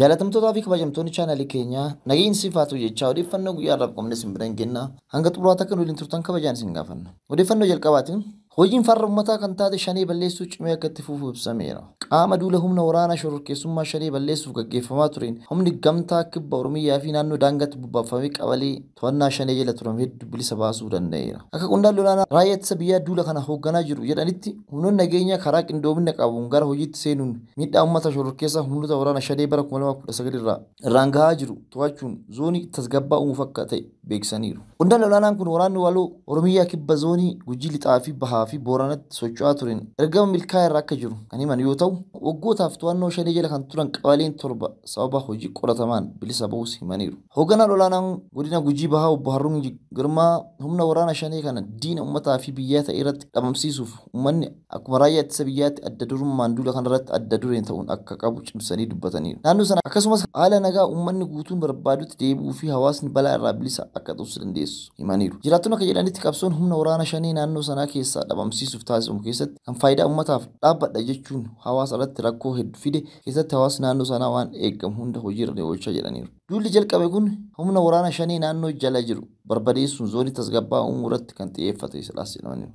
Jaalatamtootaa fi kabajamtoonni chaanaalii keenyaa nageenyi faatu jechaa odeeffannoo guyyaa irraaf qabne isin biraan Hanga xuraa'aa takka woliin turtan kabajaan isin gaafanna. Odeeffannoo jalqabaatiin hojiin farra ummataa kan taate shanii balleessuu cimee akka itti fufu ibsameera. Qaama duula humna waraanaa shororkeessummaa shanii balleessuuf gaggeeffamaa tureen humni gamtaa kibba Oromiyaa fi naannoo daangaatti bubbaafamee qabalee to'annaa shanee jala turan hedduu bilisa baasuu danda'eera. Akka qondaan lolaanaa raayyaa ittisa biyyaa duula kana hoogganaa jiru jedhanitti humnoon nageenyaa karaa qindoomina qabuun gara hojiitti seenuun miidhaa uummata shororkeessaa humnoota waraanaa shanee bara 2019 irraa irraan gahaa jiru to'achuun zoonii tasgabbaa uumuuf akka ta'e beeksaniiru. Qondaan lolaanaan kun waraanni waloo Oromiyaa kibba zoonii gujii lixaa fi bahaa fi Booranatti socho'aa turin. Ergama milkaa irraa akka jiru kan himan yoo ta'u, waggootaaf to'annoo shanii jala kan turan qabaleen torba sababa hojii qoratamaan bilisa ba'uus himaniiru. Hoogganaan olaanaan godina Gujii Bahaa obbo Harruun Girmaa humna waraana shanii kana diina uummataa fi biyyaa ta'e irratti dhabamsiisuuf uummanni akkuma raayyaa ittisa biyyaatti adda durummaan duula kanarratti adda dureen ta'uun akka qabu cimsanii dubbataniiru. Naannoo sana akkasumas haala nagaa uummanni guutuun barbaadutti deebi'uu fi hawaasni balaa irraa bilisa akka xusu dandeessu himaniiru. Jiraattonni akka jedhanitti qabsoon humna waraana shanii naannoo sanaa keessaa dhabamsiisuuf taasifamu keessatti kan faayidaa ummataaf dhaabbadha jechuun hawaasa irratti rakkoo hedduu fide keessatti hawaasa naannoo sanaa waan eegamu hunda hojiirra oolchaa jedhaniiru. Duulli jalqabe kun humna waraana shanii naannoo jala jiru barbadeessuun zoonii tasgabbaa'uu irratti kan xiyyeeffate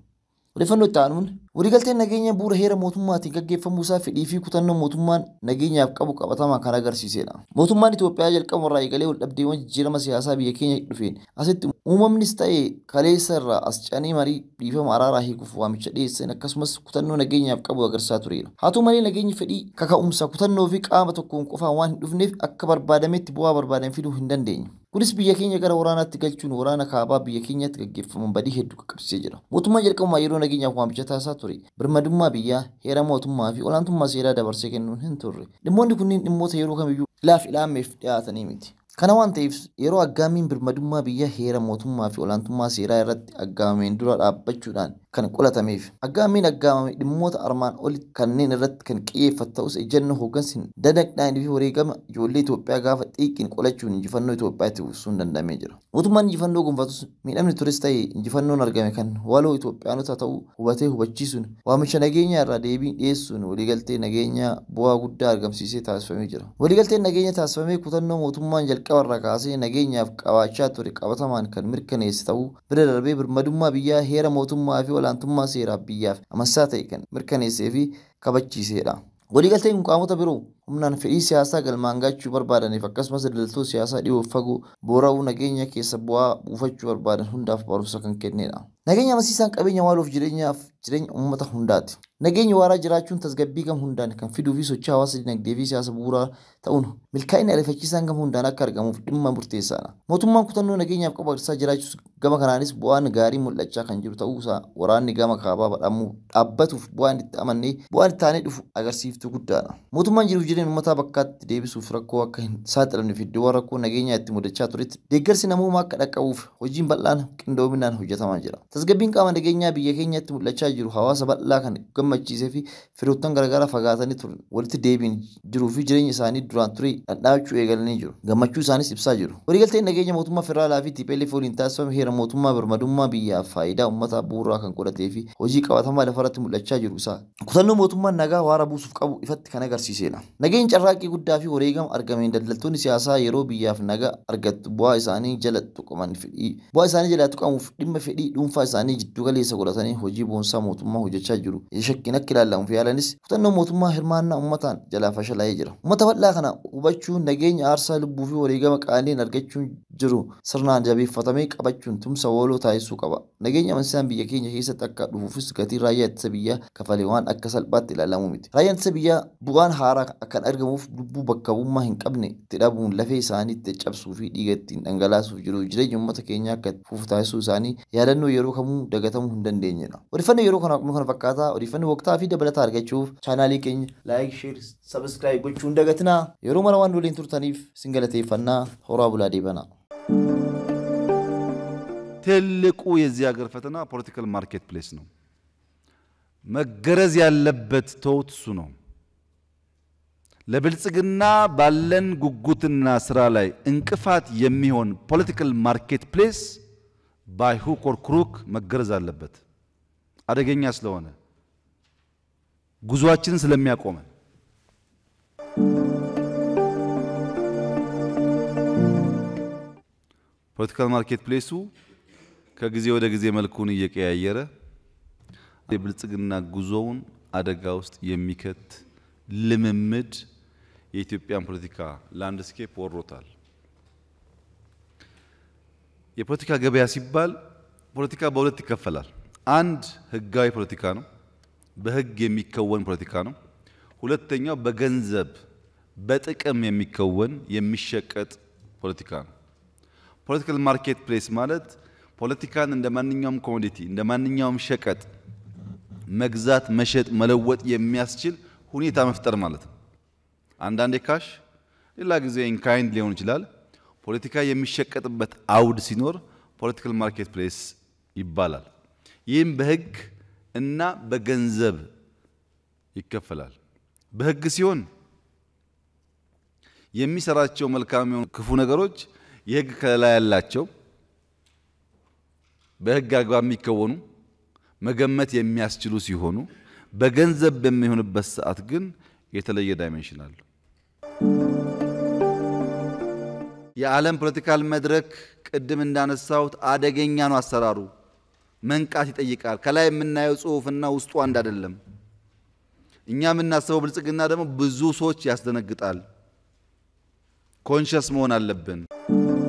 Waliigalteen nageenya bu'uura heera mootummaatiin gaggeeffamuusaa fedhii fi kutannoo mootummaan nageenyaaf qabu qabatamaa kan agarsiisedha. Mootummaan Itoophiyaa jalqaba irraa eegalee waldhabdeewwan jijjiirama siyaasaa biyya keenya dhufeen asitti uumamnis ta'ee kaleessa irraa as canee marii dhiifama araaraa hiikuuf waamicha dhiyeessan akkasumas kutannoo nageenyaaf qabu agarsiisaa turedha. Haa ta'u malee nageenyi fedhii kaka'umsa kutannoo fi qaama tokkoon qofaan waan hin dhufneef akka barbaadametti bu'aa barbaadan fiduu hin dandeenye. Kunis biyya keenya gara waraanaatti galchuun waraana kaabaa biyya keenyatti Birmadummaa biyyaa, heera mootummaa fi olaantummaa seeraa dabarsee kennuun hin turre. Dhimmoonni kunniin dhimmoota yeroo kamiyyuu ilaaf ilaameef dhiyaatanii miti. Kana waan ta'eef yeroo aggaamiin birmadummaa biyya heera mootummaa fi olaantummaa seeraa irratti aggaamameen dura dhaabbachuudhaan kan qolatameef aggaamiin aggaamame dhimmoota armaan olitti kanneen irratti kan xiyyeeffatu ta'us ejjennoo hooggansi dadaqnaan fi wareegama ijoollee Itoophiyaa gaafa xiiqin qolachuun injifannoo Itoophiyaatti ibsuun danda'amee jira. Mootummaan injifannoo gonfatus miidhamni turis ta'e injifannoon argame kan waloo Itoophiyaanota ta'uu hubatee hubachiisuun waamicha nageenyaa irra deebiin dhiyeessuun waliigaltee nageenyaa bu'aa guddaa argamsiisee taasifamee jira. Jalqaba irraa kaasee nageenyaaf qabaachaa ture qabatamaan kan mirkaneesse ta'uu bira darbee birmadummaa biyyaa heera mootummaa fi seeraaf biyyaaf amansaa ta'e kan mirkaneessee fi kabachiisedha. Waliigalteen kun qaamota biroo humnaan fedhii siyaasaa galmaangaachuu barbaadaniif akkasumas daldaltoo siyaasaa dhiyoof fagoo boora'uu nageenya keessa bu'aa buufachuu barbaadan hundaaf barumsaa kan kennedha. Nageenya amansiisaan qabeenya waaluuf jireenyaaf jireenya uummata hundaati. Nageenya waaraa jiraachuun tasgabbii gama hundaan kan fiduu fi sochii hawaasa dinagdee fi siyaasa bu'uuraa ta'uun milkaa'ina hundaan akka argamuuf dhimma murteessaadha. Mootummaan kutannoo nageenyaaf kanaanis gaarii mul'achaa kan jiru waraanni gama kaabaa badhaamuu dhaabbatuuf itti bu'aan itti aanee dhufu agarsiiftuu guddaadha. Mootummaan jiruuf jireenya uummataa bakkaatti deebisuuf rakkoo akka hin saaxilamne iddoowwan rakkoo nageenyaa itti mudachaa turetti deeggarsi namoomaa akka hojiin bal'aan Tasgabbiin nageenyaa biyya bal'aa kan gammachiisee fi firoottan gargaara fagaatanii turan walitti deebiin jiruu fi jireenya isaanii duraan ture dhadhaachuu eegalanii jiru. Gammachuu isaanis ibsaa jiru. Waliigalteen nageenya mootummaa federaalaa fi TPLF waliin taasifame heera mootummaa birmadummaa biyyaaf faayidaa uummataa bu'uuraa kan godhatee fi hojii qabatamaa lafarratti mul'achaa jiru isaa. Kutannoo mootummaan nagaa waara buusuuf qabu ifatti kan agarsiisedha. Nageenyi carraaqqii guddaa fi wareegama argameen daldaltoonni siyaasaa yeroo biyyaaf nagaa argattu bu'aa isaanii jala tuqaman fedhii bu'aa isaanii jala tuqamuuf dhimma fedhii dhuunfaa isaanii jiddu galeessa godhatanii hojii boonsaa mootummaa hojjechaa jiru. Hanqina akka ilaallamuuf yaalaanis hubannoo mootummaa hirmaannaa uummataan jalaa jira. Uummata bal'aa kana hubachuu nageenya aarsaa lubbuu fi waliigama qaaliin argachuun jiru sirnaan jabeeffatamee qabachuun qaba. Nageenya amansiisaan biyya keenya keessatti akka dhufuufis raayyaa ittisa kafalee waan akka salphaatti ilaalamu miti. Raayyaan ittisa bu'aan haaraa akkan argamuuf lubbuu bakka hin qabne itti lafee isaanii itti cabsuu dhangalaasuuf jiru jireenya uummata keenyaa akka fuuf isaanii yeroo dagatamuu yeroo kan ፊደ በለት አርገችው ቻናሊ ቅኝ ላይክ ሼር ሰብስክራይብ ጎቹ እንደገትና የሮመራዋን ዶሌን ቱርተኒፍ ሲንገለቴ ይፈና ሆራ ቡላዴ በና ትልቁ የዚህ ሀገር ፈተና ፖለቲካል ማርኬት ፕሌስ ነው። መገረዝ ያለበት ተውት፣ እሱ ነው። ለብልጽግና ባለን ጉጉትና ስራ ላይ እንቅፋት የሚሆን ፖለቲካል ማርኬት ፕሌስ ባይ ሁክ ኦር ክሩክ መገረዝ አለበት፣ አደገኛ ስለሆነ። ጉዟችንን ስለሚያቆመን ፖለቲካል ማርኬት ፕሌሱ ከጊዜ ወደ ጊዜ መልኩን እየቀያየረ የብልጽግና ጉዞውን አደጋ ውስጥ የሚከት ልምምድ የኢትዮጵያን ፖለቲካ ላንድስኬፕ ወሮታል። የፖለቲካ ገበያ ሲባል ፖለቲካ በሁለት ይከፈላል። አንድ ህጋዊ ፖለቲካ ነው። በህግ የሚከወን ፖለቲካ ነው። ሁለተኛው በገንዘብ በጥቅም የሚከወን የሚሸቀጥ ፖለቲካ ነው። ፖለቲካል ማርኬት ፕሌስ ማለት ፖለቲካን እንደ ማንኛውም ኮሞዲቲ እንደ ማንኛውም ሸቀጥ መግዛት፣ መሸጥ፣ መለወጥ የሚያስችል ሁኔታ መፍጠር ማለት ነው። አንዳንዴ ካሽ፣ ሌላ ጊዜ ኢንካይንድ ሊሆን ይችላል። ፖለቲካ የሚሸቀጥበት አውድ ሲኖር ፖለቲካል ማርኬት ፕሌስ ይባላል። ይህም በህግ እና በገንዘብ ይከፈላል። በህግ ሲሆን የሚሰራቸው መልካም የሆኑ ክፉ ነገሮች የህግ ከለላ ያላቸው በህግ አግባብ የሚከወኑ መገመት የሚያስችሉ ሲሆኑ በገንዘብ በሚሆንበት ሰዓት ግን የተለየ ዳይመንሽን አለ። የዓለም ፖለቲካል መድረክ ቅድም እንዳነሳሁት አደገኛ ነው አሰራሩ። መንቃት ይጠይቃል። ከላይ የምናየው ጽሁፍና ውስጡ አንድ አይደለም። እኛ የምናስበው ብልጽግና ደግሞ ብዙ ሰዎች ያስደነግጣል። ኮንሽስ መሆን አለብን።